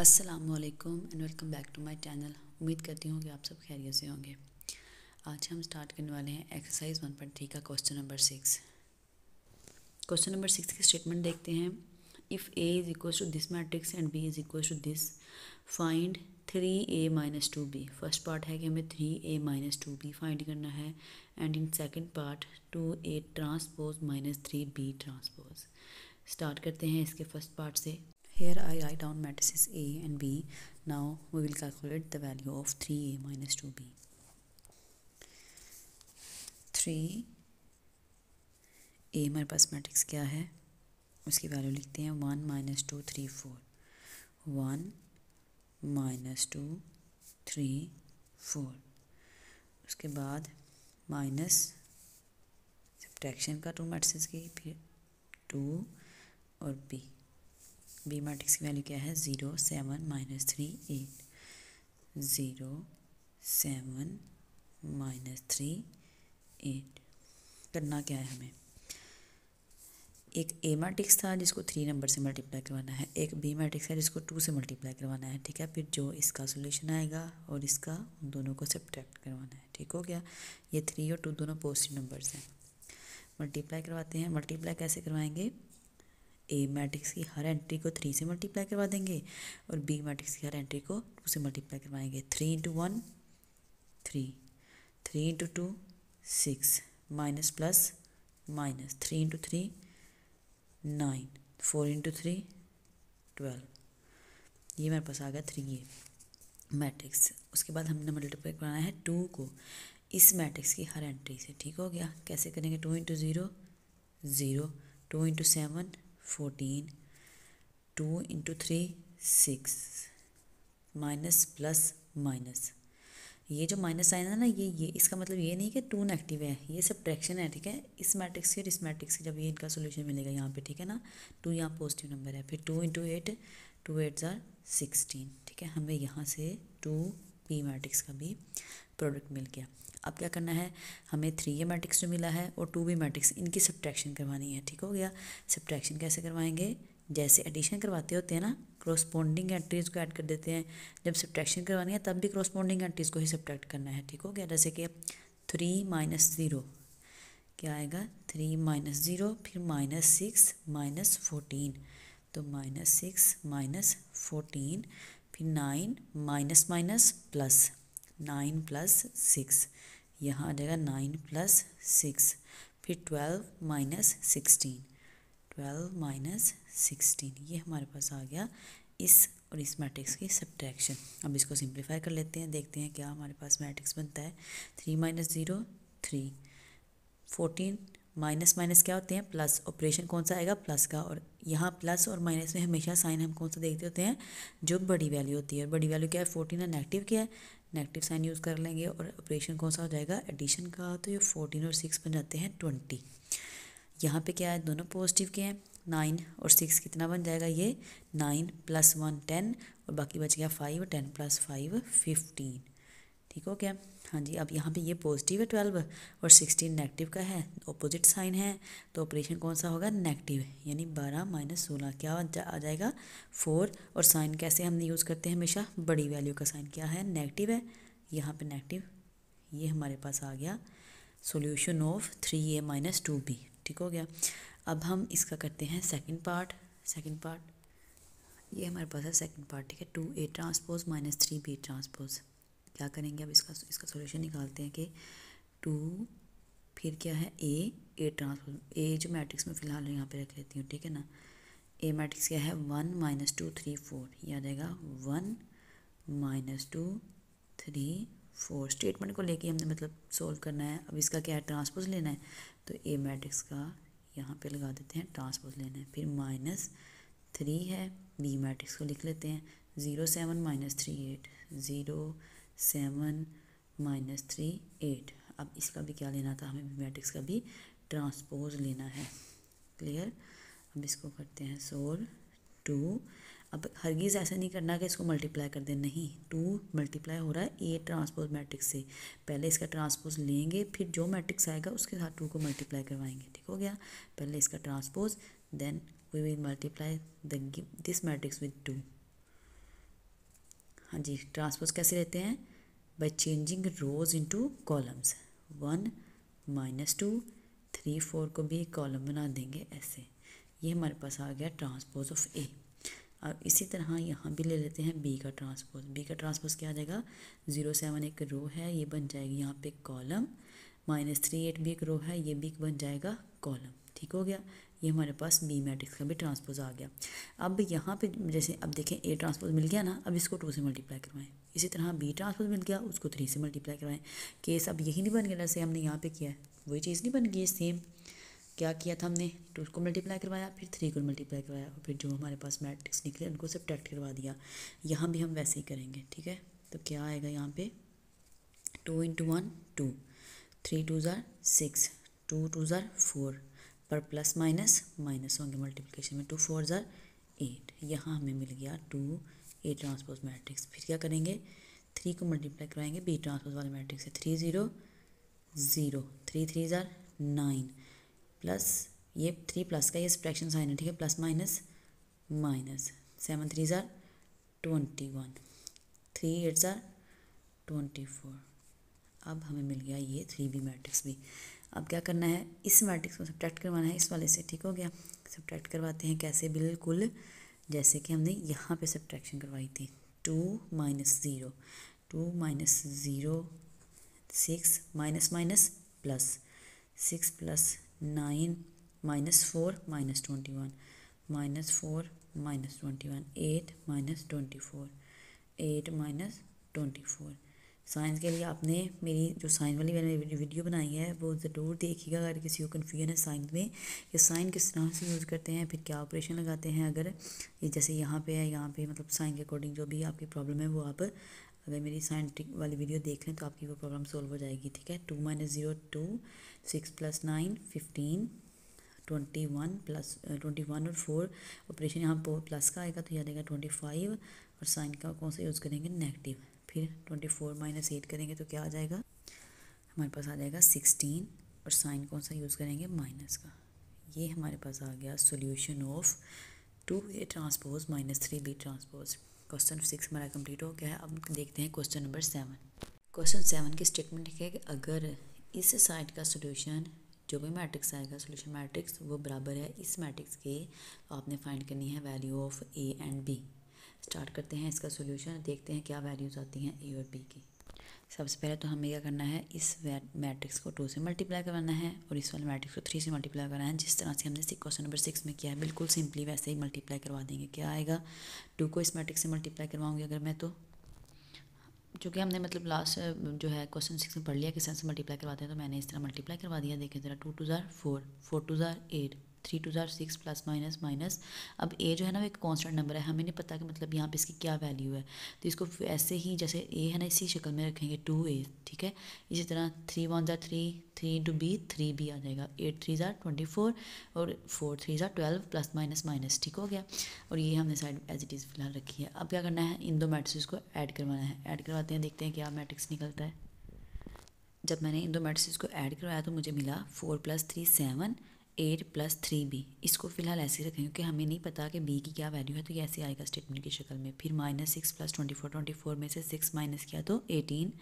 अस्सलाम वालेकुम and welcome back to my channel उम्मीद करती हूँ कि आप सब खैरियत से होंगे आज हम स्टार्ट करने वाले हैं एक्सरसाइज वन पॉइंट थ्री का question number six question number six की स्टेटमेंट देखते हैं if A is equal to this matrix and B is equal to this find three A minus two B first part है कि हमें three A minus two B find करना है and in second part two A transpose minus three B transpose start करते हैं इसके first part से Here I write down matrices A and B. Now we will calculate the value of 3A minus 2B. 3 A हमारे पास matrix क्या है उसकी value लिखते हैं one minus two three four one minus two three four उसके बाद minus subtraction का टू मैट्रिक्स की फिर टू और बी बी मैट्रिक्स की वैल्यू क्या है zero seven minus three eight zero seven minus three eight करना क्या है हमें एक ए मैट्रिक्स था जिसको थ्री नंबर से मल्टीप्लाई करवाना है एक बी मैट्रिक्स है जिसको टू से मल्टीप्लाई करवाना है ठीक है फिर जो इसका सोल्यूशन आएगा और इसका दोनों को सब्ट्रैक्ट करवाना है ठीक हो गया ये थ्री और टू दोनों पॉजिटिव नंबर्स हैं मल्टीप्लाई करवाते हैं मल्टीप्लाई कैसे करवाएंगे ए मैट्रिक्स की हर एंट्री को थ्री से मल्टीप्लाई करवा देंगे और बी मैट्रिक्स की हर एंट्री को टू से मल्टीप्लाई करवाएंगे three into one three three into two six minus plus minus three into three nine four into three twelve ये मेरे पास आ गया थ्री ए मैट्रिक्स उसके बाद हमने मल्टीप्लाई कराना है टू को इस मैट्रिक्स की हर एंट्री से ठीक हो गया कैसे करेंगे two into zero zero two into seven fourteen two into three six minus plus minus ये जो माइनस साइन है ना ये ये इसका मतलब ये नहीं कि टू नेगेटिव है ये सब ट्रैक्शन है ठीक है इस मैट्रिक्स के और इस मैट्रिक्स के जब ये इनका सोल्यूशन मिलेगा यहाँ पे ठीक है ना टू यहाँ पॉजिटिव नंबर है फिर two into eight two eight ज़ार सिक्सटीन ठीक है हमें यहाँ से टू पी मैट्रिक्स का भी प्रोडक्ट मिल गया अब क्या करना है हमें थ्री ए मैट्रिक्स जो मिला है और टू बी मैट्रिक्स इनकी सब्ट्रैक्शन करवानी है ठीक हो गया सब्ट्रैक्शन कैसे करवाएंगे जैसे एडिशन करवाते होते हैं ना क्रॉसपॉन्डिंग एंट्रीज़ को ऐड कर देते हैं जब सब्ट्रैक्शन करवानी है तब भी क्रॉसपॉन्डिंग एंट्रीज़ को ही सब्ट्रैक्ट करना है ठीक हो गया जैसे कि थ्री माइनस ज़ीरो क्या आएगा थ्री माइनस ज़ीरो फिर माइनस सिक्स माइनस फोर्टीन तो माइनस सिक्स माइनस फोर्टीन फिर nine minus minus plus nine plus six यहाँ आ जाएगा नाइन प्लस सिक्स फिर twelve minus sixteen twelve minus sixteen ये हमारे पास आ गया इस और इस मैट्रिक्स की सब्ट्रैक्शन अब इसको सिंप्लीफाई कर लेते हैं देखते हैं क्या हमारे पास मैट्रिक्स बनता है three minus zero three fourteen minus minus क्या होते हैं प्लस ऑपरेशन कौन सा आएगा प्लस का और यहाँ प्लस और माइनस में हमेशा साइन हम कौन सा देखते होते हैं जो बड़ी वैल्यू होती है बड़ी वैल्यू क्या है फोर्टीन है नेगेटिव क्या है नेगेटिव साइन यूज़ कर लेंगे और ऑपरेशन कौन सा हो जाएगा एडिशन का तो ये फोर्टीन और सिक्स बन जाते हैं ट्वेंटी यहाँ पे क्या है दोनों पॉजिटिव के हैं नाइन और सिक्स कितना बन जाएगा ये नाइन प्लस वन टेन और बाकी बच गया five ten plus five fifteen ठीक हो गया हाँ जी अब यहाँ पे ये पॉजिटिव है ट्वेल्व और सिक्सटीन नेगेटिव का है ऑपोजिट साइन है तो ऑपरेशन कौन सा होगा नेगेटिव यानी बारह माइनस सोलह क्या जा, आ जाएगा फोर और साइन कैसे हम यूज़ करते हैं हमेशा बड़ी वैल्यू का साइन क्या है नेगेटिव है यहाँ पे नेगेटिव ये हमारे पास आ गया solution of three A minus two B ठीक हो गया अब हम इसका करते हैं सेकेंड पार्ट सेकेंड पार्ट ये हमारे पास है सेकेंड पार्ट ठीक है two A transpose minus three B transpose क्या करेंगे अब इसका इसका सोल्यूशन निकालते हैं कि टू फिर क्या है ए ए ट्रांसफॉर्म ए जो मैट्रिक्स में फ़िलहाल यहाँ पे रख लेती हूँ ठीक है ना ए मैट्रिक्स क्या है one minus two three four याद आएगा one minus two three four statement को लेके हमने मतलब सॉल्व करना है अब इसका क्या है ट्रांसपोज लेना है तो ए मैट्रिक्स का यहाँ पे लगा देते हैं ट्रांसपोज लेना है फिर माइनस थ्री है बी मैट्रिक्स को लिख लेते हैं zero seven minus three eight zero seven minus three eight अब इसका भी क्या लेना था हमें मैट्रिक्स का भी ट्रांसपोज लेना है क्लियर अब इसको करते हैं सोल टू अब हरगिज़ ऐसा नहीं करना कि इसको मल्टीप्लाई कर दें नहीं टू मल्टीप्लाई हो रहा है ए ट्रांसपोज मैट्रिक्स से पहले इसका ट्रांसपोज लेंगे फिर जो मैट्रिक्स आएगा उसके साथ टू को मल्टीप्लाई करवाएंगे ठीक हो गया पहले इसका transpose then we will multiply the this matrix with two हाँ जी ट्रांसपोज कैसे लेते हैं by changing rows into columns one minus two three four को भी एक कॉलम बना देंगे ऐसे ये हमारे पास आ गया ट्रांसपोज ऑफ ए अब इसी तरह हाँ, यहाँ भी ले लेते हैं बी का ट्रांसपोज बी का ट्रांसपोज क्या आ जाएगा ज़ीरो सेवन एक रो है ये बन जाएगी यहाँ पे कॉलम माइनस थ्री एट भी एक रो है ये भी बन जाएगा कॉलम ठीक हो गया ये हमारे पास बी मैट्रिक्स का भी ट्रांसपोज आ गया अब यहाँ पे जैसे अब देखें ए ट्रांसपोज मिल गया ना अब इसको टू से मल्टीप्लाई करवाएं इसी तरह बी ट्रांसपोज मिल गया उसको थ्री से मल्टीप्लाई करवाएं केस अब यही नहीं बन गया जैसे हमने यहाँ पे किया है वही चीज़ नहीं बन गई सेम क्या किया था हमने टू को मल्टीप्लाई करवाया फिर थ्री को मल्टीप्लाई करवाया और फिर जो हमारे पास मैट्रिक्स निकले उनको सब ट्रैक्ट करवा दिया यहाँ भी हम वैसे ही करेंगे ठीक है तो क्या आएगा यहाँ पे two into one two three two ज़ार सिक्स टू टू ज़ार फोर पर प्लस माइनस माइनस होंगे मल्टीप्लिकेशन में टू फोर ज़ार एट यहाँ हमें मिल गया टू ए ट्रांसपोज मैट्रिक्स फिर क्या करेंगे थ्री को मल्टीप्लाई करवाएंगे बी ट्रांसपोज वाले मैट्रिक्स से three zero zero three three ज़ार नाइन प्लस ये थ्री प्लस का ये स्प्रैक्शन साइन है ठीक है plus minus minus seven three ज़ार ट्वेंटी वन थ्री एट ज़ार ट्वेंटी फोर अब हमें मिल गया ये थ्री बी मैट्रिक्स भी अब क्या करना है इस मैट्रिक्स को सब्ट्रैक्ट करवाना है इस वाले से ठीक हो गया सब्ट्रैक्ट करवाते हैं कैसे बिल्कुल जैसे कि हमने यहाँ पे सब्ट्रैक्शन करवाई थी two minus zero two minus zero six minus minus plus six plus nine minus four minus twenty one minus four minus twenty one eight minus twenty four eight minus twenty four signs के लिए आपने मेरी जो science वाली मैंने video बनाई है वो ज़रूर देखिएगा अगर किसी को कन्फ्यूजन है साइंस में कि साइन किस तरह से यूज़ करते हैं फिर क्या ऑपरेशन लगाते हैं अगर ये जैसे यहाँ पे है यहाँ पे मतलब साइन के अकॉर्डिंग जो भी आपकी प्रॉब्लम है वो आप अगर मेरी साइंटिक वाली वीडियो देख लें तो आपकी वो प्रॉब्लम सॉल्व हो जाएगी ठीक है two minus zero two six plus nine fifteen twenty one plus twenty one और फोर ऑपरेशन यहाँ प्लस का आएगा तो याद आएगा ट्वेंटी फाइव और साइन का कौन सा यूज़ करेंगे नेगेटिव फिर ट्वेंटी फोर माइनस एट करेंगे तो क्या आ जाएगा हमारे पास आ जाएगा सिक्सटीन और साइन कौन सा यूज़ करेंगे माइनस का ये हमारे पास आ गया solution of two A transpose minus three B transpose question six हमारा कंप्लीट हो गया है अब देखते हैं question number seven question seven की स्टेटमेंट है कि अगर इस साइड का सोल्यूशन जो भी मैट्रिक्स आएगा सोल्यूशन मैट्रिक्स वो बराबर है इस मैट्रिक्स के तो आपने फाइंड करनी है value of A and B start करते हैं इसका सोल्यूशन देखते हैं क्या वैल्यूज़ आती हैं ए और बी की सबसे पहले तो हमें क्या करना है इस मैट्रिक्स को टू से मल्टीप्लाई करना है और इस वाले मैट्रिक्स को थ्री से मल्टीप्लाई करना है जिस तरह से हमने क्वेश्चन नंबर सिक्स में किया है बिल्कुल सिंपली वैसे ही मल्टीप्लाई करवा देंगे क्या आएगा टू को इस मैट्रिक्स से मल्टीप्लाई करवाऊंगी अगर मैं तो चूँकि हमने मतलब लास्ट जो है क्वेश्चन सिक्स में पढ़ लिया किस तरह से मल्टीप्लाई करवाते हैं तो मैंने इस तरह मल्टीप्लाई करवा दिया देखें ज़रा टू टू ज़ार फोर फोर टू ज़ार एट थ्री टू ज़ार सिक्स प्लस माइनस माइनस अब ए जो है ना एक कांस्टेंट नंबर है हमें नहीं पता कि मतलब यहाँ पे इसकी क्या वैल्यू है तो इसको ऐसे ही जैसे ए है ना इसी शक्ल में रखेंगे टू ए ठीक है इसी तरह थ्री वन ज़ार three three into B three B आ जाएगा एट थ्री ज़ार ट्वेंटी फोर और फोर थ्री ज़ार ट्वेल्व प्लस माइनस माइनस ठीक हो गया और ये हमने साइड एज इट इज़ फिलहाल रखी है अब क्या करना है इन दो मैट्रिक्स को ऐड करवाना है ऐड करवाते हैं देखते हैं क्या मैट्रिक्स निकलता है जब मैंने इन दो मैट्रिक्स को ऐड करवाया तो मुझे मिला four plus three seven eight plus three B इसको फिलहाल ऐसे रखें क्योंकि हमें नहीं पता कि बी की क्या वैल्यू है तो ये ऐसे आएगा स्टेटमेंट की शक्ल में फिर minus six plus twenty four twenty four में से सिक्स माइनस किया तो एटीन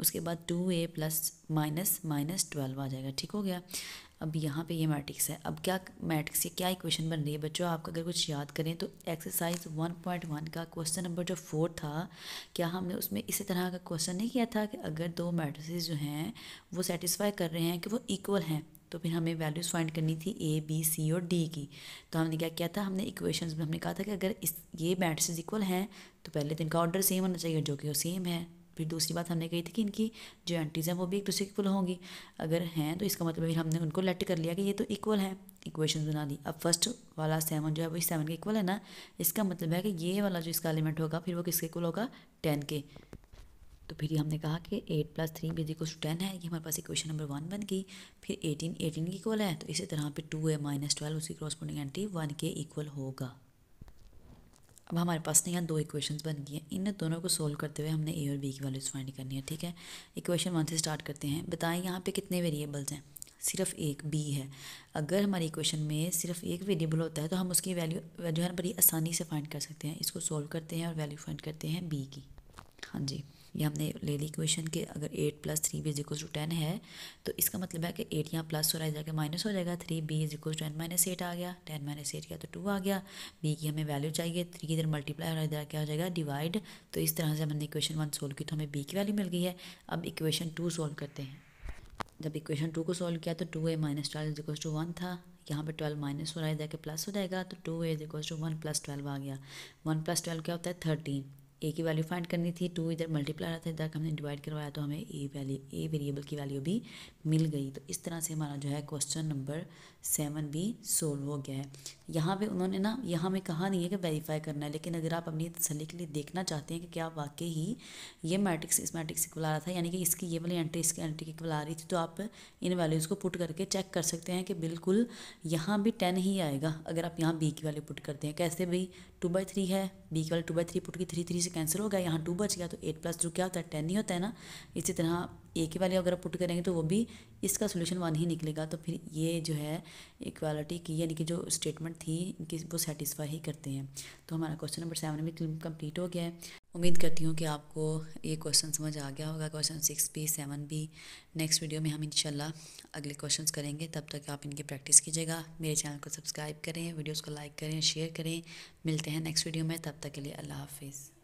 उसके बाद two A plus minus minus twelve आ जाएगा ठीक हो गया अब यहाँ पे ये मैट्रिक्स है अब क्या मैट्रिक्स क्या इक्वेशन बन रही है बच्चों आप अगर कुछ याद करें तो एक्सरसाइज वन पॉइंट वन का क्वेश्चन नंबर जो फोर था क्या हमने उसमें इसी तरह का क्वेश्चन नहीं किया था कि अगर दो मैट्रिक्स जो हैं वो सेटिस्फाई कर रहे हैं कि वो इक्वल हैं तो फिर हमें वैल्यूज़ फाइंड करनी थी ए बी सी और डी की तो हमने क्या किया था हमने इक्वेशंस में हमने कहा था कि अगर इस ये मैट्रिसेस इक्वल हैं तो पहले तो इनका ऑर्डर सेम होना चाहिए जो कि वो सेम है फिर दूसरी बात हमने कही थी कि इनकी जो एंट्रीज हैं वो भी एक दूसरे इक्वल होंगी अगर हैं तो इसका मतलब फिर हमने उनको लेट कर लिया कि ये तो इक्वल है इक्वेशन बना ली अब फर्स्ट वाला सेवन जो है वो सेवन के इक्वल है ना इसका मतलब है कि ये वाला जो इसका एलिमेंट होगा फिर वो किसके इक्वल होगा टेन के तो फिर हमने कहा कि एट प्लस थ्री भी इक्वल टेन है ये हमारे पास इक्वेशन नंबर वन बन गई फिर एटीन एटीन की इक्वल है तो इसी तरह पे टू है माइनस ट्वेल्व उसकी क्रॉसपोडिंग एंट्री वन के इक्वल होगा अब हमारे पास ना तो यहाँ दो इक्वेशंस बन गई हैं इन दोनों को सोल्व करते हुए हमने ए और बी की वैल्यूज फाइंड करनी है ठीक है इक्वेशन वन से स्टार्ट करते हैं बताएं यहाँ पे कितने वेरिएबल्स हैं सिर्फ एक बी है अगर हमारी इक्वेशन में सिर्फ एक वेरिएबल होता है तो हम उसकी वैल्यू वैल्यू है बड़ी आसानी से फाइंड कर सकते हैं इसको सोल्व करते हैं और वैल्यू फाइंड करते हैं बी की हाँ जी ये हमने ले ली इक्वेशन के अगर eight plus three B is equal to ten है तो इसका मतलब है कि एट यहाँ प्लस हो रहा है जाकर माइनस हो जाएगा three B is equal to ten minus eight आ गया टेन माइनस एट गया तो टू आ गया बी की हमें वैल्यू चाहिए थ्री की इधर मल्टीप्लाई हो रहा है इधर क्या हो जाएगा डिवाइड तो, तो इस तरह से हमने इक्वेशन वन सोल्व की तो हमें बी की वैल्यू मिल गई है अब इक्वेशन टू सोल्व करते हैं जब इक्वेशन टू को सोल्व किया तो two A minus twelve equal to one था यहाँ पे ट्वेल्व माइनस हो रहा है जाके प्लस हो जाएगा तो two A equal to one plus twelve आ गया वन प्लस ट्वेल्व क्या होता है थर्टीन ए की वैल्यू फाइंड करनी थी टू इधर मल्टीप्लाई रहा था इधर हमने डिवाइड करवाया तो हमें ए वैल्यू ए वेरिएबल की वैल्यू भी मिल गई तो इस तरह से हमारा जो है क्वेश्चन नंबर सेवन भी सोल्व हो गया है यहाँ पे उन्होंने ना यहाँ में कहा नहीं है कि वेरीफाई करना है लेकिन अगर आप अपनी तसली के लिए देखना चाहते हैं कि क्या वाकई ही ये मैट्रिक्स इस मैट्रिक्स इक्वल आ रहा था यानी कि इसकी ये वाली एंट्री इसकी एंट्री की आ रही थी तो आप इन वैल्यूज़ को पुट करके चेक कर सकते हैं कि बिल्कुल यहाँ भी टेन ही आएगा अगर आप यहाँ बी की वैल्यू पुट करते हैं कैसे भी टू बाई थ्री है B equal to by three put की थ्री थ्री से कैंसिल हो गया यहाँ टू बच गया तो एट प्लस टू क्या होता है टेन ही होता है ना इसी तरह एक ही वाले अगर पुट करेंगे तो वो भी इसका सोल्यूशन वन ही निकलेगा तो फिर ये जो है इक्वालिटी की यानी कि जो स्टेटमेंट थी इनकी वो सेटिस्फाई ही करते हैं तो हमारा क्वेश्चन नंबर सेवन भी कंप्लीट हो गया है उम्मीद करती हूँ कि आपको ये क्वेश्चन समझ आ गया होगा क्वेश्चन सिक्स भी सेवन भी नेक्स्ट वीडियो में हम इनशाला अगले क्वेश्चन करेंगे तब तक आप इनकी प्रैक्टिस कीजिएगा मेरे चैनल को सब्सक्राइब करें वीडियोज़ को लाइक करें शेयर करें मिलते हैं नेक्स्ट वीडियो में तब तक के लिए अल्लाह हाफिज़